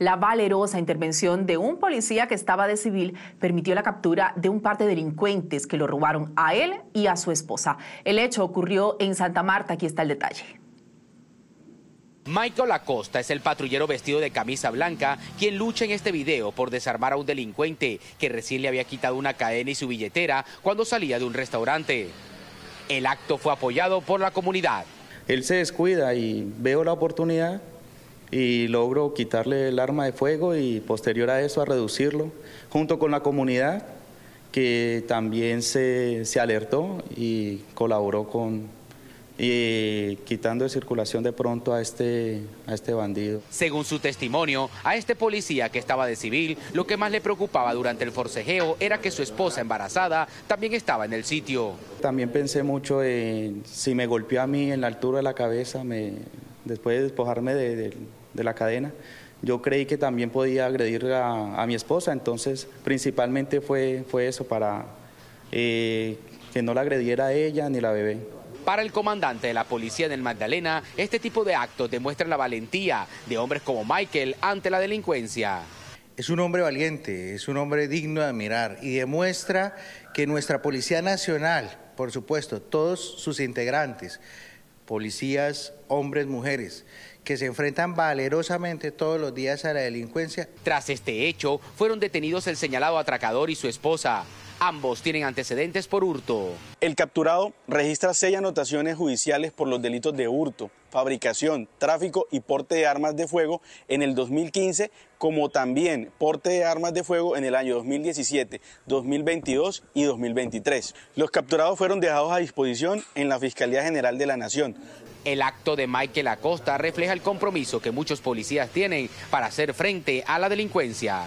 La valerosa intervención de un policía que estaba de civil permitió la captura de un par de delincuentes que lo robaron a él y a su esposa. El hecho ocurrió en Santa Marta. Aquí está el detalle. Michael Acosta es el patrullero vestido de camisa blanca quien lucha en este video por desarmar a un delincuente que recién le había quitado una cadena y su billetera cuando salía de un restaurante. El acto fue apoyado por la comunidad. Él se descuida y veo la oportunidad y logro quitarle el arma de fuego y posterior a eso a reducirlo, junto con la comunidad que también se, alertó y colaboró con, y quitando de circulación de pronto a este, a este bandido. Según su testimonio, a este policía que estaba de civil, lo que más le preocupaba durante el forcejeo era que su esposa embarazada también estaba en el sitio. También pensé mucho en si me golpeó a mí en la altura de la cabeza, me, después de despojarme de, de la cadena. Yo creí que también podía agredir a, mi esposa, entonces principalmente fue, fue eso, para eh, que no la agrediera ella ni la bebé. Para el comandante de la policía del Magdalena, este tipo de actos demuestran la valentía de hombres como Michael ante la delincuencia. Es un hombre valiente, es un hombre digno de admirar y demuestra que nuestra Policía Nacional, por supuesto, todos sus integrantes, policías, hombres, mujeres, que se enfrentan valerosamente todos los días a la delincuencia. Tras este hecho, fueron detenidos el señalado atracador y su esposa. Ambos tienen antecedentes por hurto. El capturado registra seis anotaciones judiciales por los delitos de hurto, fabricación, tráfico y porte de armas de fuego en el 2015, como también porte de armas de fuego en el año 2017, 2022 y 2023. Los capturados fueron dejados a disposición en la Fiscalía General de la Nación. El acto de Michael Acosta refleja el compromiso que muchos policías tienen para hacer frente a la delincuencia.